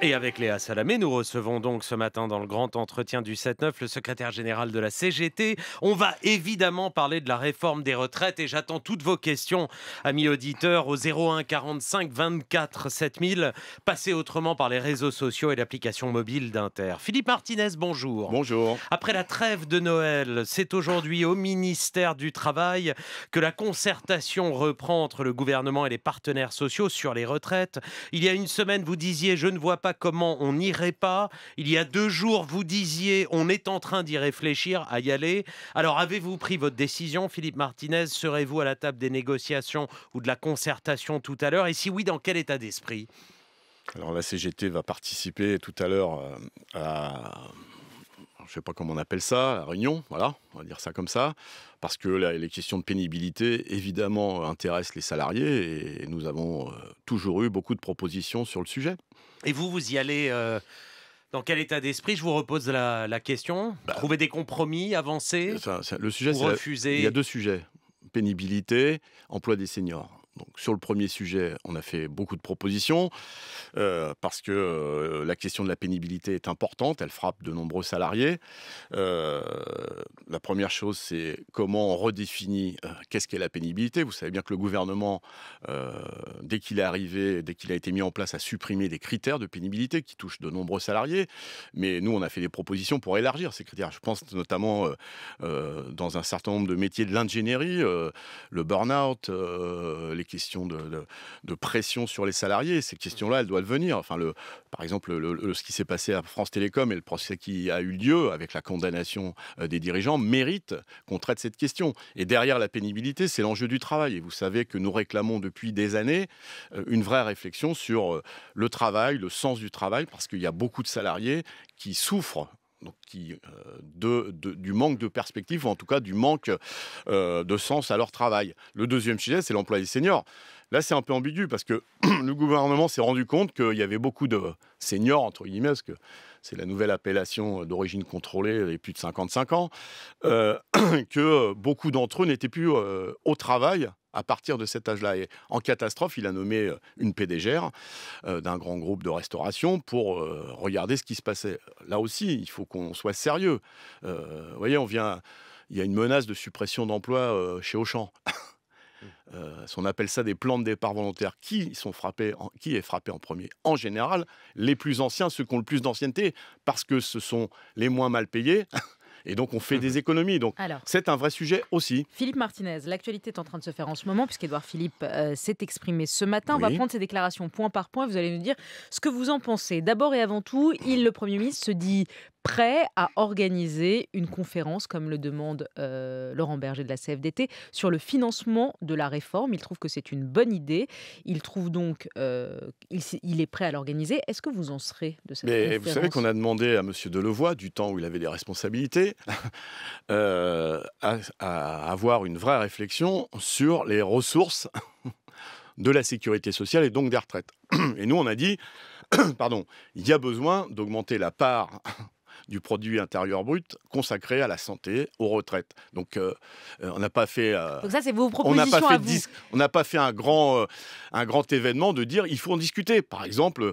Et avec Léa Salamé, nous recevons donc ce matin dans le grand entretien du 7-9 le secrétaire général de la CGT. On va évidemment parler de la réforme des retraites et j'attends toutes vos questions, amis auditeurs, au 01 45 24 7000, passez autrement par les réseaux sociaux et l'application mobile d'Inter. Philippe Martinez, bonjour. Bonjour. Après la trêve de Noël, c'est aujourd'hui au ministère du Travail que la concertation reprend entre le gouvernement et les partenaires sociaux sur les retraites. Il y a une semaine, vous disiez, je ne vois pas comment on n'irait pas. Il y a deux jours, vous disiez on est en train d'y réfléchir, à y aller. Alors avez-vous pris votre décision, Philippe Martinez Serez-vous à la table des négociations ou de la concertation tout à l'heure Et si oui, dans quel état d'esprit alors la CGT va participer tout à l'heure euh, à je ne sais pas comment on appelle ça, la réunion, voilà, on va dire ça comme ça, parce que les questions de pénibilité, évidemment, intéressent les salariés et nous avons euh, toujours eu beaucoup de propositions sur le sujet. Et vous, vous y allez euh, dans quel état d'esprit Je vous repose la, question. Bah. Trouver des compromis, avancer Le sujet, c'est. Il y a deux sujets pénibilité, emploi des seniors sur le premier sujet, on a fait beaucoup de propositions euh, parce que euh, la question de la pénibilité est importante, elle frappe de nombreux salariés. Euh, la première chose, c'est comment on redéfinit qu'est-ce qu'est la pénibilité. Vous savez bien que le gouvernement, dès qu'il est arrivé, dès qu'il a été mis en place, a supprimé des critères de pénibilité qui touchent de nombreux salariés. Mais nous, on a fait des propositions pour élargir ces critères. Je pense notamment dans un certain nombre de métiers de l'ingénierie, le burn-out, les questions de, de, pression sur les salariés. Ces questions-là, elles doivent venir. Enfin, le, par exemple, ce qui s'est passé à France Télécom et le procès qui a eu lieu avec la condamnation euh, des dirigeants mérite qu'on traite cette question. Et derrière la pénibilité, c'est l'enjeu du travail. Et vous savez que nous réclamons depuis des années euh, une vraie réflexion sur euh, le travail, le sens du travail, parce qu'il y a beaucoup de salariés qui souffrent donc qui, euh, du manque de perspective, ou en tout cas du manque euh, de sens à leur travail. Le deuxième sujet, c'est l'emploi des seniors. Là, c'est un peu ambigu parce que le gouvernement s'est rendu compte qu'il y avait beaucoup de seniors, entre guillemets, parce que c'est la nouvelle appellation d'origine contrôlée les plus de 55 ans, euh, que beaucoup d'entre eux n'étaient plus au travail à partir de cet âge-là. Et en catastrophe, il a nommé euh, une PDGR euh, d'un grand groupe de restauration pour euh, regarder ce qui se passait. Là aussi, il faut qu'on soit sérieux. voyez, on vient, il y a une menace de suppression d'emplois chez Auchan. Mmh. on appelle ça des plans de départ volontaires. Qui sont frappés Qui est frappé en premier En général, les plus anciens, ceux qui ont le plus d'ancienneté, parce que ce sont les moins mal payés, Et donc, on fait mhm. des économies. Donc, c'est un vrai sujet aussi. Philippe Martinez, l'actualité est en train de se faire en ce moment, puisqu'Edouard Philippe euh, s'est exprimé ce matin. On va prendre ses déclarations point par point. Vous allez nous dire ce que vous en pensez. D'abord et avant tout, il, le Premier ministre, se dit prêt à organiser une conférence, comme le demande euh, Laurent Berger de la CFDT, sur le financement de la réforme. Il trouve que c'est une bonne idée. Il trouve donc, euh, est prêt à l'organiser. Est-ce que vous en serez de cette Mais Vous savez qu'on a demandé à M. Delevoye, du temps où il avait des responsabilités, euh, à, à avoir une vraie réflexion sur les ressources de la sécurité sociale et donc des retraites. Et nous, on a dit, pardon, il y a besoin d'augmenter la part du produit intérieur brut consacré à la santé, aux retraites. Donc euh, euh, on n'a pas fait. Euh, Donc ça, c'est vos propositions. On n'a pas, fait, un grand, un grand événement de dire il faut en discuter. Par exemple,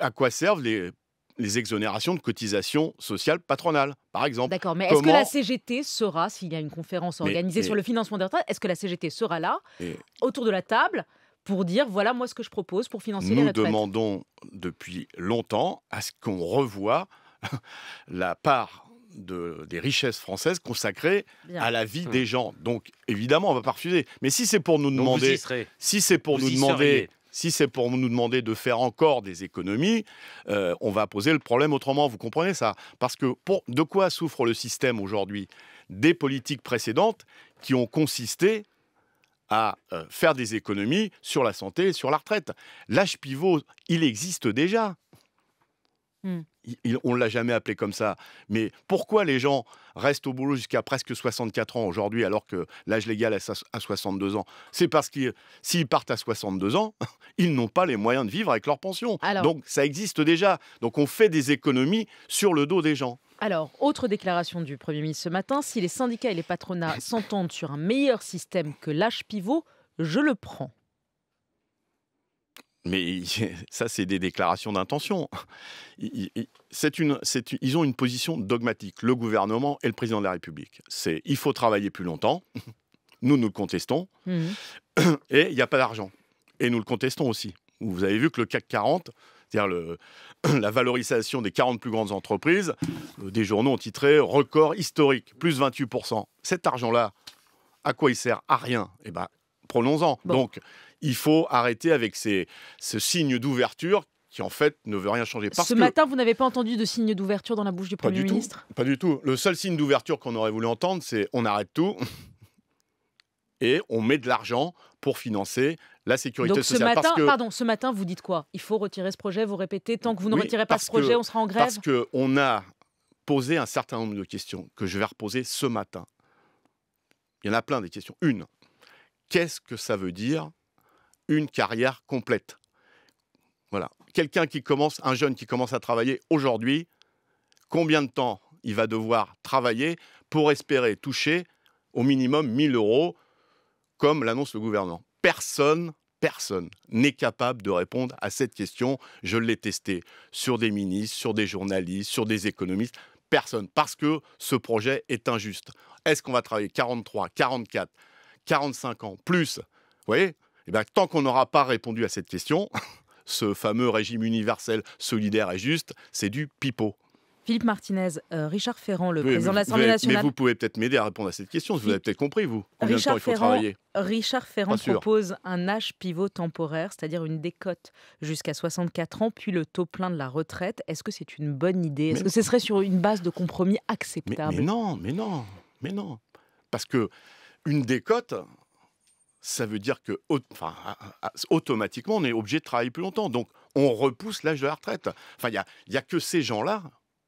à quoi servent les exonérations de cotisations sociales patronales, par exemple. D'accord, mais est-ce que la CGT sera, s'il y a une conférence organisée sur le financement des retraites, est-ce que la CGT sera là, autour de la table, pour dire voilà moi ce que je propose pour financer les retraites Nous demandons depuis longtemps à ce qu'on revoie la part des richesses françaises consacrées à la vie des hmm. gens. Donc évidemment, on va pas refuser. Mais si c'est pour nous demander, si c'est pour nous demander, si c'est pour nous demander de faire encore des économies, euh, on va poser le problème autrement. Vous comprenez ça Parce que de quoi souffre le système aujourd'hui Des politiques précédentes qui ont consisté à euh, faire des économies sur la santé et sur la retraite. L'âge pivot, il existe déjà. Hmm on ne l'a jamais appelé comme ça. Mais pourquoi les gens restent au boulot jusqu'à presque 64 ans aujourd'hui, alors que l'âge légal est à 62 ans C'est parce que s'ils partent à 62 ans, ils n'ont pas les moyens de vivre avec leur pension. Donc ça existe déjà. Donc on fait des économies sur le dos des gens. Alors, autre déclaration du Premier ministre ce matin, si les syndicats et les patronats s'entendent sur un meilleur système que l'âge pivot, je le prends. Mais ça, c'est des déclarations d'intention. Une, ils ont une position dogmatique, le gouvernement et le président de la République. C'est il faut travailler plus longtemps, nous nous le contestons, mmh. et il n'y a pas d'argent. Et nous le contestons aussi. Vous avez vu que le CAC 40, c'est-à-dire la valorisation des 40 plus grandes entreprises, euh, des journaux ont titré record historique, plus 28%. Cet argent-là, à quoi il sert À rien. Eh bien, prenons-en. Donc, il faut arrêter avec ces, ce signe d'ouverture qui en fait ne veut rien changer. Ce matin, vous n'avez pas entendu de signe d'ouverture dans la bouche du Premier du ministre Pas du tout. Le seul signe d'ouverture qu'on aurait voulu entendre, c'est on arrête tout et on met de l'argent pour financer la sécurité sociale. Ce matin, Pardon, ce matin, vous dites quoi Il faut retirer ce projet, vous répétez, tant que vous ne retirez pas ce projet, on sera en grève Parce qu'on a posé un certain nombre de questions que je vais reposer ce matin. Il y en a plein des questions. Une, qu'est-ce que ça veut dire une carrière complète. Voilà. Quelqu'un qui commence, un jeune qui commence à travailler aujourd'hui, combien de temps il va devoir travailler pour espérer toucher au minimum 1000 euros, comme l'annonce le gouvernement Personne, personne n'est capable de répondre à cette question. Je l'ai testé sur des ministres, sur des journalistes, sur des économistes. Personne, parce que ce projet est injuste. Est-ce qu'on va travailler 43, 44, 45 ans plus Vous voyez eh tant qu'on n'aura pas répondu à cette question, ce fameux régime universel, solidaire et juste, c'est du pipeau. Philippe Martinez, euh, Richard Ferrand, le président de l'Assemblée nationale. Mais vous pouvez peut-être m'aider à répondre à cette question, vous avez peut-être compris, vous. Combien Richard temps il faut travailler Richard Ferrand propose un âge pivot temporaire, c'est-à-dire une décote jusqu'à 64 ans, puis le taux plein de la retraite. Est-ce que c'est une bonne idée Est-ce que ce serait sur une base de compromis acceptable mais, non, mais non, mais non. Parce que une décote, ça veut dire que automatiquement, on est obligé de travailler plus longtemps. Donc, on repousse l'âge de la retraite. Enfin, il n'y a, y a que ces gens-là,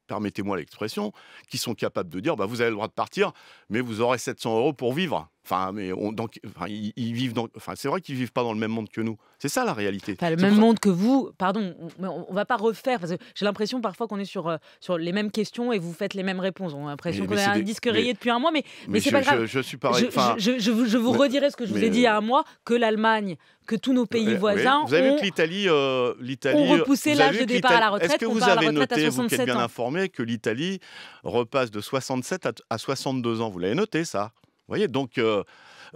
permettez-moi l'expression, qui sont capables de dire bah, vous avez le droit de partir, mais vous aurez 700 euros pour vivre. Enfin, mais donc, ils, vivent donc. Enfin, c'est vrai qu'ils vivent pas dans le même monde que nous. C'est ça la réalité. le même monde que vous. Pardon, on, on va pas refaire parce que j'ai l'impression parfois qu'on est sur euh, sur les mêmes questions et vous faites les mêmes réponses. On a l'impression qu'on a un disque rayé depuis un mois, mais mais, c'est pas grave. Je, suis pareil. Je, je vous, redirai ce que je vous ai dit il y a un mois que l'Allemagne, que tous nos pays voisins. Vous avez vu que l'Italie, euh, Ont repoussé euh, l'âge de départ à la retraite. Est-ce que vous avez noté, vous êtes bien informé, que l'Italie repasse de 67 à 62 ans Vous l'avez noté ça voyez, donc ce euh, n'est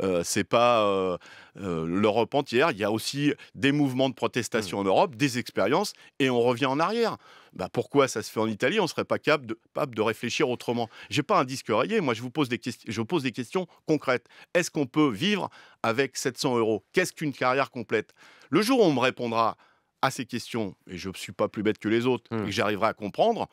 euh, c'est pas euh, l'Europe entière. Il y a aussi des mouvements de protestation mmh. en Europe, des expériences, et on revient en arrière. Bah, pourquoi ça se fait en Italie On serait pas capable de, réfléchir autrement. J'ai pas un disque rayé. Moi, je vous pose des questions. Je pose des questions concrètes. Est-ce qu'on peut vivre avec 700 euros Qu'est-ce qu'une carrière complète Le jour où on me répondra à ces questions, et je ne suis pas plus bête que les autres, et que mmh. j'arriverai à comprendre,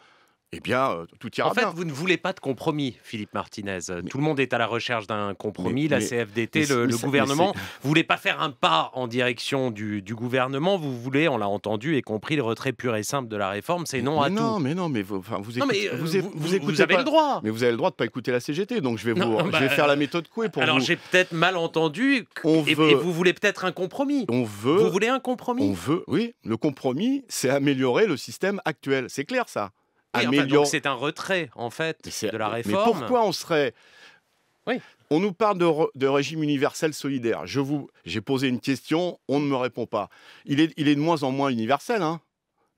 eh bien, euh, tout ira en bien. En fait, vous ne voulez pas de compromis, Philippe Martinez. tout le monde est à la recherche d'un compromis. la CFDT, le, gouvernement, vous voulez pas faire un pas en direction du, gouvernement. Vous voulez, on l'a entendu et compris, le retrait pur et simple de la réforme. C'est non à non, Mais non, mais vous, enfin, vous, vous, avez le droit. Mais vous avez le droit de pas écouter la CGT. Donc je vais vous, vais bah, faire la euh, méthode Coué pour vous. Alors j'ai peut-être mal entendu. et, vous voulez peut-être un compromis. On veut. Vous voulez un compromis. On veut. Oui, le compromis, c'est améliorer le système actuel. C'est clair ça c'est un retrait, en fait, de la réforme. Mais pourquoi on serait. Oui. On nous parle de, régime universel solidaire. Je vous, j'ai posé une question, on ne me répond pas. Il est, il est de moins en moins universel. Hein.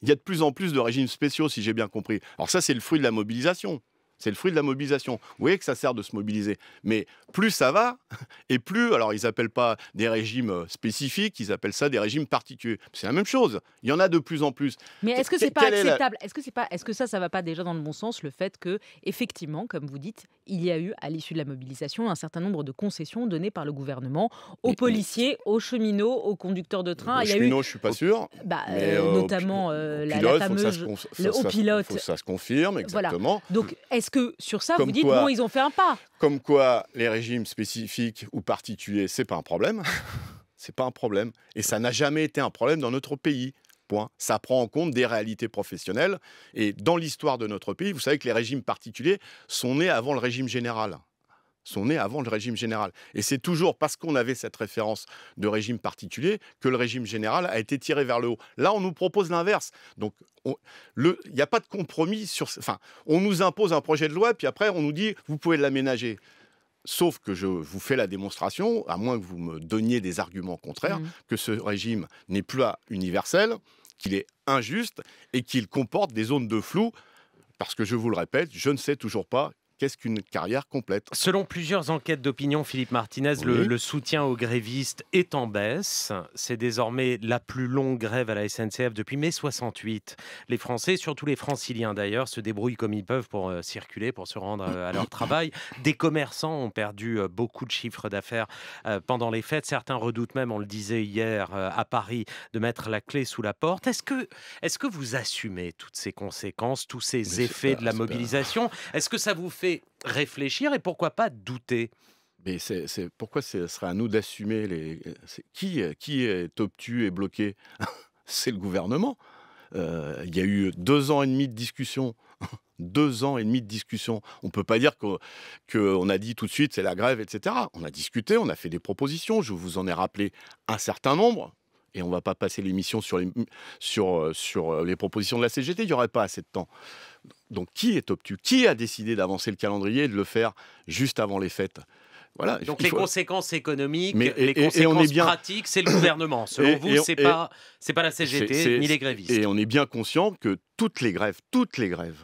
il y a de plus en plus de régimes spéciaux, si j'ai bien compris. Alors ça, c'est le fruit de la mobilisation. C'est le fruit de la mobilisation. Vous voyez que ça sert de se mobiliser. Mais plus ça va, et plus, alors ils n'appellent pas des régimes euh, spécifiques, ils appellent ça des régimes particuliers. C'est la même chose. Il y en a de plus en plus. Mais est-ce que c'est pas acceptable Est-ce que c'est pas, est que ça, ça va pas déjà dans le bon sens le fait que, effectivement, comme vous dites, il y a eu, à l'issue de la mobilisation, un certain nombre de concessions données par le gouvernement aux policiers, aux cheminots, aux conducteurs de train. Aux cheminots, eu... je suis pas sûr. Bah, euh, euh, notamment la, ça se, confirme, exactement. Donc, est-ce que sur ça, vous dites, bon, ils ont fait un pas Comme quoi, les régimes spécifiques ou particuliers, c'est pas un problème. c'est pas un problème. Et ça n'a jamais été un problème dans notre pays. Ça prend en compte des réalités professionnelles. Et dans l'histoire de notre pays, vous savez que les régimes particuliers sont nés avant le régime général sont nés avant le régime général. Et c'est toujours parce qu'on avait cette référence de régime particulier que le régime général a été tiré vers le haut. Là, on nous propose l'inverse. Donc, il n'y a pas de compromis sur... Enfin, on nous impose un projet de loi, puis après, on nous dit, vous pouvez l'aménager. Sauf que je vous fais la démonstration, à moins que vous me donniez des arguments contraires, mmh. que ce régime n'est plus universel, qu'il est injuste et qu'il comporte des zones de flou parce que je vous le répète, je ne sais toujours pas qu'est-ce qu'une carrière complète Selon plusieurs enquêtes d'opinion, Philippe Martinez, le, soutien aux grévistes est en baisse. C'est désormais la plus longue grève à la SNCF depuis mai 68. Les Français, surtout les franciliens d'ailleurs, se débrouillent comme ils peuvent pour euh, circuler, pour se rendre euh, à leur travail. Des commerçants ont perdu euh, beaucoup de chiffres d'affaires pendant les fêtes. Certains redoutent même, on le disait hier à Paris, de mettre la clé sous la porte. Est-ce que, est que vous assumez toutes ces conséquences, tous ces effets de la mobilisation Est-ce que ça vous fait réfléchir et pourquoi pas douter. Mais c'est, pourquoi ce sera à nous d'assumer les. qui, qui est obtus et bloqué C'est le gouvernement. Euh, il y a eu deux ans et demi de discussion. deux ans et demi de discussion. On ne peut pas dire qu'on a dit tout de suite c'est la grève, etc. On a discuté, on a fait des propositions. Je vous en ai rappelé un certain nombre. Et on ne va pas passer l'émission sur les, sur, sur les propositions de la CGT. Il n'y aurait pas assez de temps donc qui est obtus Qui a décidé d'avancer le calendrier et de le faire juste avant les fêtes voilà, Donc les conséquences économiques, les conséquences pratiques, c'est le gouvernement. Selon vous, c'est pas pas la CGT ni les grévistes. Et on est bien conscient que toutes les grèves, toutes les grèves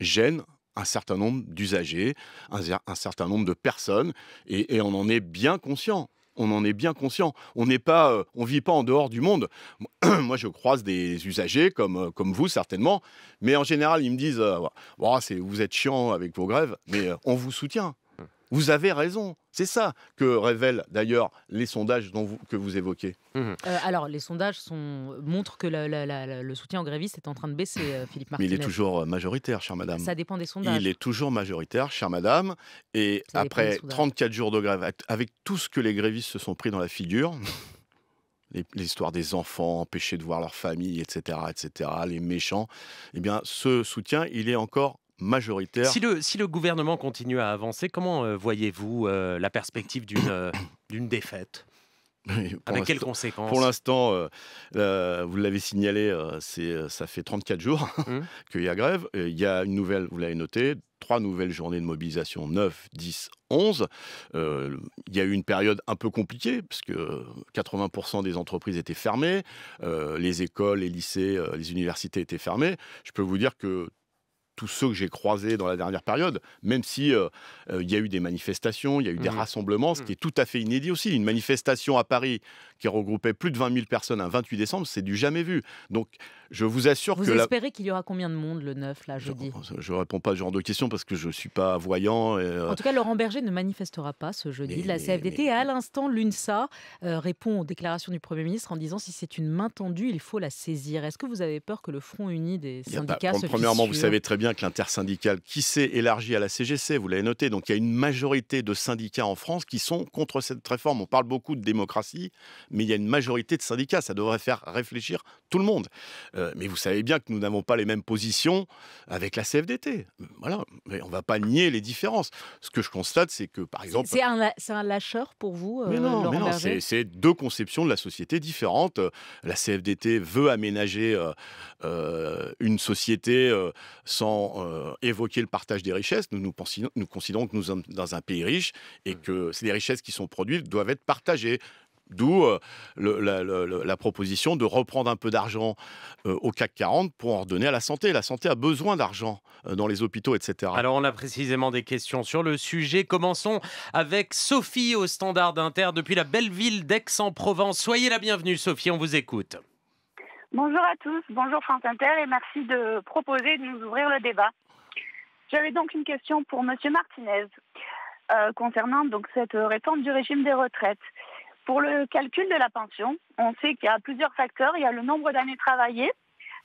gênent un certain nombre d'usagers, un, certain nombre de personnes, et on en est bien conscient on en est bien conscient. On n'est pas, euh, on vit pas en dehors du monde. Moi, je croise des usagers comme, euh, comme vous certainement, mais en général, ils me disent, euh, c'est, vous êtes chiant avec vos grèves, mais on vous soutient. Vous avez raison. C'est ça que révèlent d'ailleurs les sondages dont que vous évoquez. Mmh. Euh, alors, les sondages sont, montrent que le soutien aux grévistes est en train de baisser, euh, Philippe Martinez. Mais il est toujours euh, majoritaire, chère madame. Ça dépend des sondages. Il est toujours majoritaire, chère madame. Et après 34 jours de grève, avec tout ce que les grévistes se sont pris dans la figure, l'histoire des enfants empêchés de voir leur famille, etc., etc., les méchants, eh bien, ce soutien, il est encore majoritaire. Si le, si le gouvernement continue à avancer, comment euh, voyez-vous euh, la perspective d'une euh, d'une défaite Avec quelles conséquences Pour l'instant, vous l'avez signalé, c'est, ça fait 34 jours hum. qu'il y a grève. Il y a une nouvelle, vous l'avez noté, trois nouvelles journées de mobilisation, 9, 10, 11. il y a eu une période un peu compliquée, puisque 80% des entreprises étaient fermées, les écoles, les lycées, les universités étaient fermées. Je peux vous dire que tous ceux que j'ai croisés dans la dernière période, même si euh, euh, il y a eu des manifestations, il y a eu des mmh. rassemblements, ce qui mmh. est tout à fait inédit aussi. Une manifestation à Paris qui regroupait plus de 20 000 personnes un 28 décembre, c'est du jamais vu. Donc, je vous assure que... Vous espérez qu'il y aura combien de monde le 9, là, jeudi Je ne réponds pas à ce genre de questions parce que je ne suis pas voyant. Euh, en tout cas, Laurent Berger ne manifestera pas ce jeudi de la CFDT. Et à l'instant, l'UNSA répond aux déclarations du Premier ministre en disant si c'est une main tendue, il faut la saisir. Est-ce que vous avez peur que le front uni des syndicats Premièrement, vous savez très bien l'intersyndicale qui s'est élargi à la CGC, vous l'avez noté, donc il y a une majorité de syndicats en France qui sont contre cette réforme. On parle beaucoup de démocratie, mais il y a une majorité de syndicats. Ça devrait faire réfléchir tout le monde. Euh, mais vous savez bien que nous n'avons pas les mêmes positions avec la CFDT. Voilà, mais on ne va pas nier les différences. Ce que je constate, c'est que, par exemple... C'est un, lâcheur pour vous, euh, mais non, non c'est deux conceptions de la société différentes. La CFDT veut aménager euh, une société sans euh, évoquer évoqué le partage des richesses, nous, nous, considérons que nous sommes dans un pays riche et mm. que les richesses qui sont produites doivent être partagées. D'où euh, la, proposition de reprendre un peu d'argent euh, au CAC 40 pour en redonner à la santé. La santé a besoin d'argent dans les hôpitaux, etc. Alors on a précisément des questions sur le sujet. Commençons avec Sophie au Standard Inter depuis la belle ville d'Aix-en-Provence. Soyez la bienvenue Sophie, on vous écoute. Bonjour à tous, bonjour France Inter et merci de proposer de nous ouvrir le débat. J'avais donc une question pour Monsieur Martinez euh, concernant donc cette réforme du régime des retraites. Pour le calcul de la pension, on sait qu'il y a plusieurs facteurs. Il y a le nombre d'années travaillées,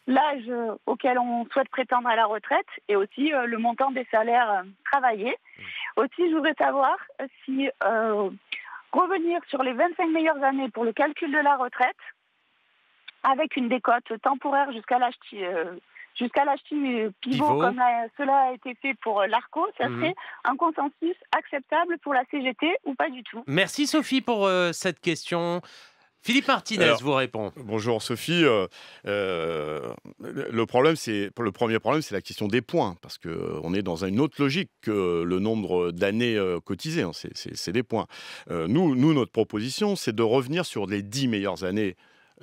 l'âge auquel on souhaite prétendre à la retraite et aussi euh, le montant des salaires euh, travaillés. Mmh. Aussi, je voudrais savoir si revenir sur les 25 meilleures années pour le calcul de la retraite avec une décote temporaire jusqu'à l'âge euh, jusqu'à l'âge euh, pivot, comme cela a été fait pour euh, l'ARCO, ça mhm. serait un consensus acceptable pour la CGT ou pas du tout. Merci Sophie pour cette question. Philippe Martinez vous répond. Bonjour Sophie. le problème, c'est le premier problème, c'est la question des points, parce que on est dans une autre logique que le nombre d'années cotisées. Hein, c'est des points. nous, nous, notre proposition, c'est de revenir sur les 10 meilleures années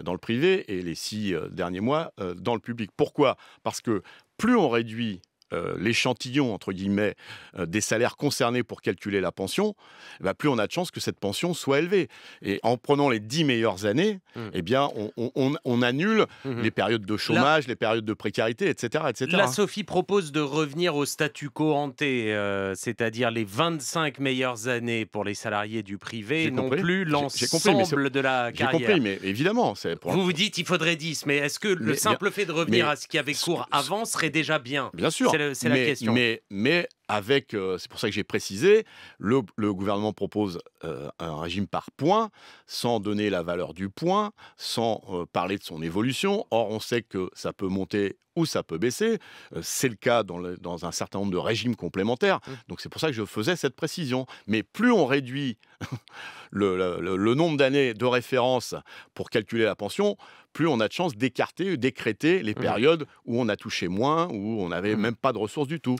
dans le privé et les six euh, derniers mois euh, dans le public. Pourquoi Parce que plus on réduit euh, l'échantillon, entre guillemets, euh, des salaires concernés pour calculer la pension, eh ben, plus on a de chances que cette pension soit élevée. Et en prenant les 10 meilleures années, mm. eh bien, on, annule mm-hmm. les périodes de chômage, les périodes de précarité, etc. etc. La Sophie propose de revenir au statu quo hanté, euh, c'est-à-dire les 25 meilleures années pour les salariés du privé, non plus l'ensemble de la carrière. J'ai compris, mais évidemment. Pour... Vous vous dites il faudrait 10, mais est-ce que le simple fait de revenir à ce qui avait cours avant serait déjà bien Bien sûr c'est la question. Mais, mais euh, c'est pour ça que j'ai précisé, le, gouvernement propose euh, un régime par point, sans donner la valeur du point, sans euh, parler de son évolution. Or, on sait que ça peut monter ou ça peut baisser. c'est le cas dans, un certain nombre de régimes complémentaires. Mmh. Donc, c'est pour ça que je faisais cette précision. Mais plus on réduit le, nombre d'années de référence pour calculer la pension, plus on a de chances d'écarter, décréter les mmh. périodes où on a touché moins, où on n'avait mmh. même pas de ressources du tout.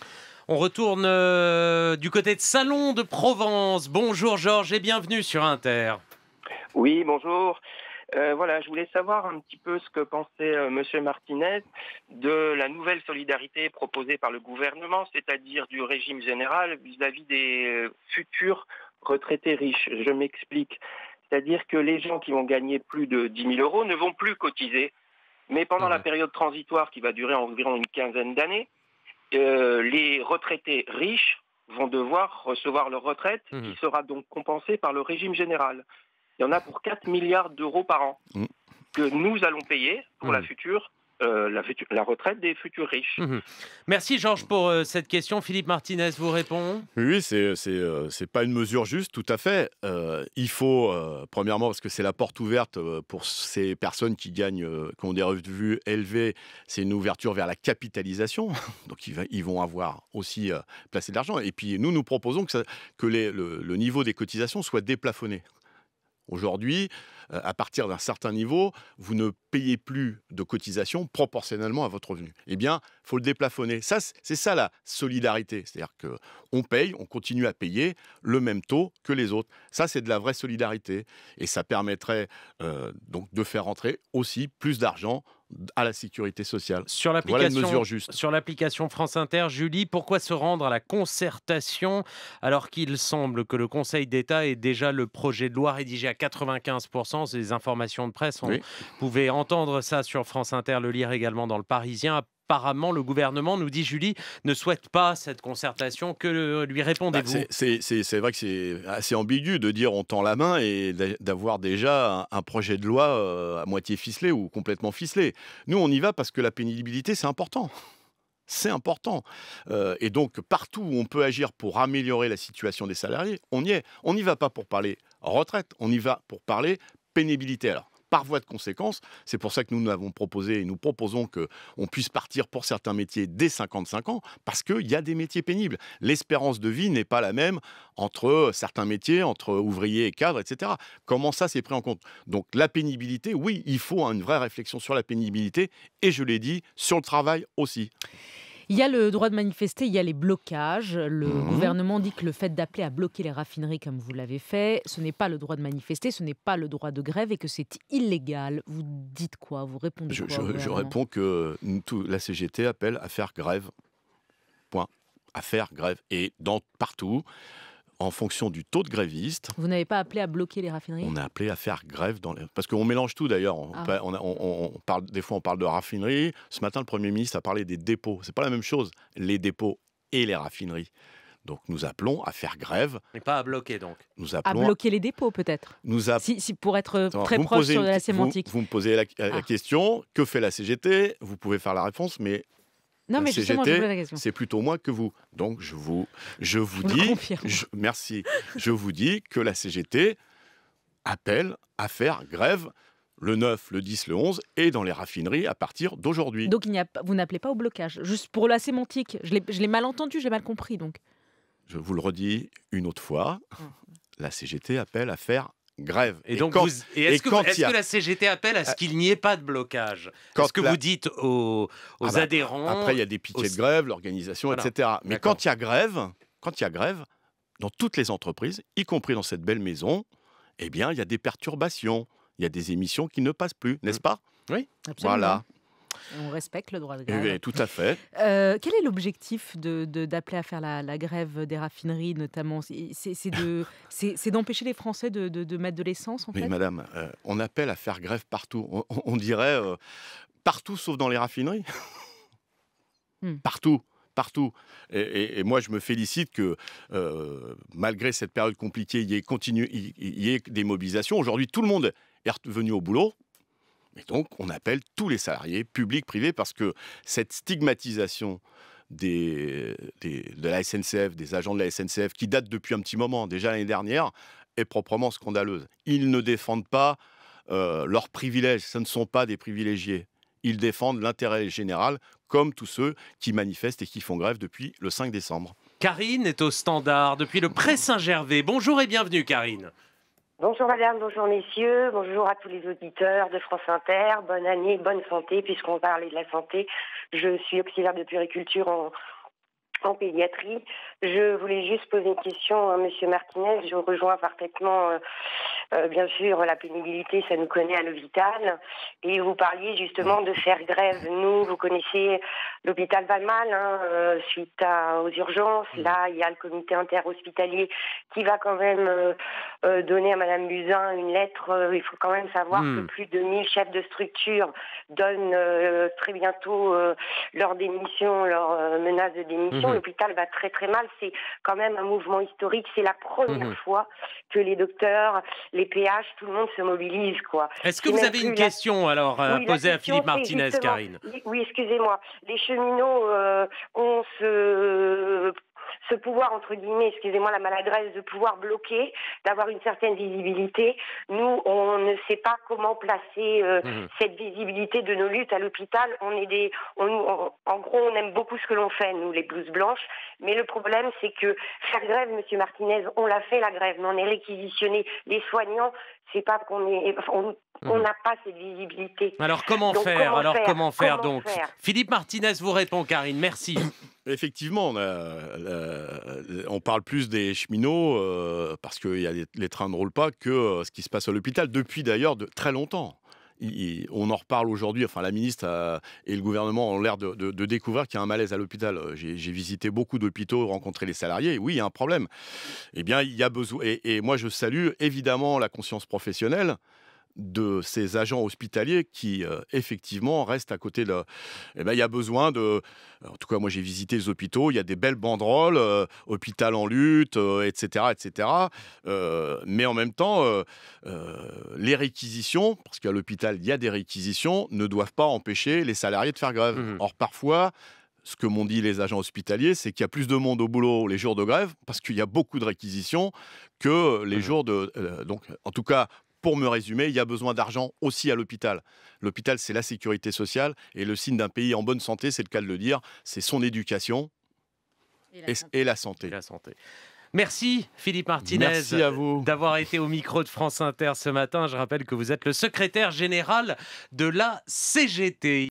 On retourne euh, du côté de Salon de Provence. Bonjour Georges et bienvenue sur Inter. Oui, bonjour. Euh, voilà, je voulais savoir un petit peu ce que pensait euh, M. Martinez de la nouvelle solidarité proposée par le gouvernement, c'est-à-dire du régime général vis-à-vis des futurs retraités riches. Je m'explique. C'est-à-dire que les gens qui vont gagner plus de 10 000 euros ne vont plus cotiser. Mais pendant la période transitoire qui va durer environ une quinzaine d'années, euh, les retraités riches vont devoir recevoir leur retraite, qui mhm. sera donc compensée par le régime général. Il y en a pour 4 milliards d'euros par an mm. que nous allons payer pour la mm. future euh, la, retraite des futurs riches. Mhm. Merci Georges pour euh, cette question. Philippe Martinez vous répond. Oui, c'est n'est euh, pas une mesure juste, tout à fait. il faut premièrement parce que c'est la porte ouverte pour ces personnes qui gagnent, qui ont des revenus élevés, c'est une ouverture vers la capitalisation. Donc ils, ils vont avoir aussi placé de l'argent. Et puis nous nous proposons que, que le niveau des cotisations soit déplafonné. Aujourd'hui, euh, à partir d'un certain niveau, vous ne payez plus de cotisation proportionnellement à votre revenu. Eh bien, il faut le déplafonner. Ça, c'est ça la solidarité, c'est-à-dire qu'on paye, on continue à payer le même taux que les autres. Ça, c'est de la vraie solidarité, et ça permettrait euh, donc de faire entrer aussi plus d'argent à la sécurité sociale. Sur l'application, mesure juste. Sur l'application France Inter, Julie, pourquoi se rendre à la concertation alors qu'il semble que le Conseil d'État ait déjà le projet de loi rédigé à 95% C'est des informations de presse. On pouvait entendre ça sur France Inter, le lire également dans le Parisien apparemment le gouvernement, nous dit Julie, ne souhaite pas cette concertation. Que lui bah, répondez-vous C'est vrai que c'est assez ambigu de dire on tend la main et d'avoir déjà un, projet de loi euh, à moitié ficelé ou complètement ficelé. Nous, on y va parce que la pénibilité, c'est important. C'est important. Euh, et donc, partout où on peut agir pour améliorer la situation des salariés, on y est. On n'y va pas pour parler retraite, on y va pour parler pénibilité. Alors, par voie de conséquence, c'est pour ça que nous, nous avons proposé et nous proposons qu'on puisse partir pour certains métiers dès 55 ans, parce qu'il y a des métiers pénibles. L'espérance de vie n'est pas la même entre certains métiers, entre ouvriers et cadres, etc. Comment ça s'est pris en compte Donc la pénibilité, oui, il faut une vraie réflexion sur la pénibilité, et je l'ai dit, sur le travail aussi. Il y a le droit de manifester, il y a les blocages. Le mhm. gouvernement dit que le fait d'appeler à bloquer les raffineries comme vous l'avez fait, ce n'est pas le droit de manifester, ce n'est pas le droit de grève et que c'est illégal. Vous dites quoi Vous répondez je, quoi je, réponds que la CGT appelle à faire grève. Point. À faire grève. Et dans, partout en fonction du taux de grévistes. Vous n'avez pas appelé à bloquer les raffineries On a appelé à faire grève dans les... Parce qu'on mélange tout d'ailleurs. Ah. On, parle, des fois, on parle de raffineries. Ce matin, le Premier ministre a parlé des dépôts. Ce n'est pas la même chose, les dépôts et les raffineries. Donc nous appelons à faire grève. Mais pas à bloquer donc. Nous appelons à bloquer les dépôts peut-être. Nous si, pour être euh, très proche sur la sémantique. Vous, me posez la, ah. question, que fait la CGT Vous pouvez faire la réponse, mais non, mais c'est plutôt moi que vous. Donc je vous, je vous, dis, merci, je vous dis que la CGT appelle à faire grève le 9, le 10, le 11 et dans les raffineries à partir d'aujourd'hui. Donc il vous n'appelez pas au blocage, juste pour la sémantique. Je l'ai mal entendu, je mal compris donc. Je vous le redis une autre fois, ah. la CGT appelle à faire grève. Et, donc, est-ce, que, la CGT appelle à ce euh, qu'il n'y ait pas de blocage Est-ce que vous dites aux, ah bah, adhérents Après, il y a des piquets de grève, l'organisation, etc. Mais quand il y a grève, quand il a grève, dans toutes les entreprises, y compris dans cette belle maison, eh bien, il y a des perturbations, il y a des émissions qui ne passent plus, n'est-ce mmh. pas Oui, absolument. Voilà. On respecte le droit de eh grève. Oui, ben, tout à fait. Euh, quel est l'objectif d'appeler à faire la, grève des raffineries, notamment C'est d'empêcher les Français de, mettre de l'essence, en madame, euh, on appelle à faire grève partout. On, dirait euh, partout sauf dans les raffineries. Hmm. Partout partout. Et, moi, je me félicite que, malgré cette période compliquée, il y il y ait des mobilisations. Aujourd'hui, tout le monde est revenu au boulot. Et donc, on appelle tous les salariés, publics, privés, parce que cette stigmatisation des, de la SNCF, des agents de la SNCF, qui date depuis un petit moment, déjà l'année dernière, est proprement scandaleuse. Ils ne défendent pas euh, leurs privilèges, ce ne sont pas des privilégiés. Ils défendent l'intérêt général, comme tous ceux qui manifestent et qui font grève depuis le 5 décembre. Karine est au standard depuis le Pré Saint-Gervais. Bonjour et bienvenue, Karine. Bonjour madame, bonjour messieurs, bonjour à tous les auditeurs de France Inter, bonne année, bonne santé, puisqu'on parlait de la santé. Je suis auxiliaire de puriculture en, en pédiatrie. Je voulais juste poser une question à euh, Monsieur Martinez. Je rejoins parfaitement, euh, euh, bien sûr, la pénibilité, ça nous connaît à l'hôpital. Et vous parliez justement de faire grève. Nous, vous connaissez l'hôpital va mal hein, suite aux urgences. Mm. Là, il y a le comité interhospitalier qui va quand même donner à Madame Buzyn une lettre. Il faut quand même savoir que mm. plus de 1000 chefs de structure donnent très bientôt leur démission, leur menace de démission. Mm-hmm. L'hôpital va très très mal c'est quand même un mouvement historique. C'est la première mhm. fois que les docteurs, les PH, tout le monde se mobilise. quoi. Est-ce que vous avez une question alors posée à Philippe Martinez, Karine Oui, excusez-moi. Les cheminots euh, ont ce ce pouvoir, entre guillemets, excusez-moi la maladresse, de pouvoir bloquer, d'avoir une certaine visibilité. Nous, on ne sait pas comment placer euh, mmh cette visibilité de nos luttes à l'hôpital. On est des, en gros, on aime beaucoup ce que l'on fait, nous, les blouses blanches. Mais le problème, c'est que faire grève, Monsieur Martinez, on l'a fait la grève, mais on est réquisitionné. Les soignants c'est pas qu'on on mhm. n'a pas cette visibilité. Alors comment faire Alors comment faire donc Philippe Martinez vous répond, Karine. Merci. Effectivement, euh, on, parle plus des cheminots euh, parce que les, les, trains ne roulent pas que euh, ce qui se passe à l'hôpital depuis d'ailleurs de très longtemps on en reparle aujourd'hui. Enfin, la ministre euh, et le gouvernement ont l'air de, découvrir qu'il y a un malaise à l'hôpital. Euh, j'ai visité beaucoup d'hôpitaux, rencontré les salariés. oui, il y a un problème. Eh bien, il y a besoin. et moi, je salue évidemment la conscience professionnelle de ces agents hospitaliers qui, euh, effectivement, restent à côté de... Eh ben, il y a besoin de... Euh, en tout cas, moi, j'ai visité les hôpitaux, il y a des belles banderoles, euh, hôpital en lutte, etc., etc. mais en même temps, les réquisitions, parce qu'à l'hôpital, il y a des réquisitions, ne doivent pas empêcher les salariés de faire grève. Mmh Or, parfois, ce que m'ont dit les agents hospitaliers, c'est qu'il y a plus de monde au boulot les jours de grève parce qu'il y a beaucoup de réquisitions que les mmh jours de. donc, en tout cas, pour me résumer, il y a besoin d'argent aussi à l'hôpital. L'hôpital, c'est la sécurité sociale et le signe d'un pays en bonne santé, c'est le cas de le dire, c'est son éducation et la, santé. santé. Merci Philippe Martinez d'avoir été au micro de France Inter ce matin. Je rappelle que vous êtes le secrétaire général de la CGT.